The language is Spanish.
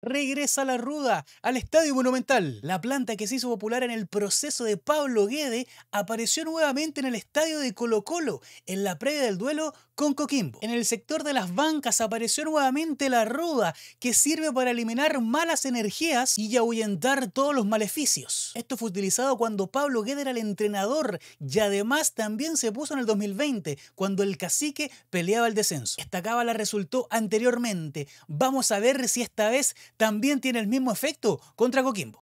Regresa la ruda al Estadio Monumental. La planta que se hizo popular en el proceso de Pablo Guede apareció nuevamente en el estadio de Colo Colo en la previa del duelo con Coquimbo. En el sector de las bancas apareció nuevamente la ruda que sirve para eliminar malas energías y ahuyentar todos los maleficios. Esto fue utilizado cuando Pablo Guede era el entrenador y además también se puso en el 2020 cuando el cacique peleaba el descenso. Esta cábala resultó anteriormente. Vamos a ver si esta vez también tiene el mismo efecto contra Coquimbo.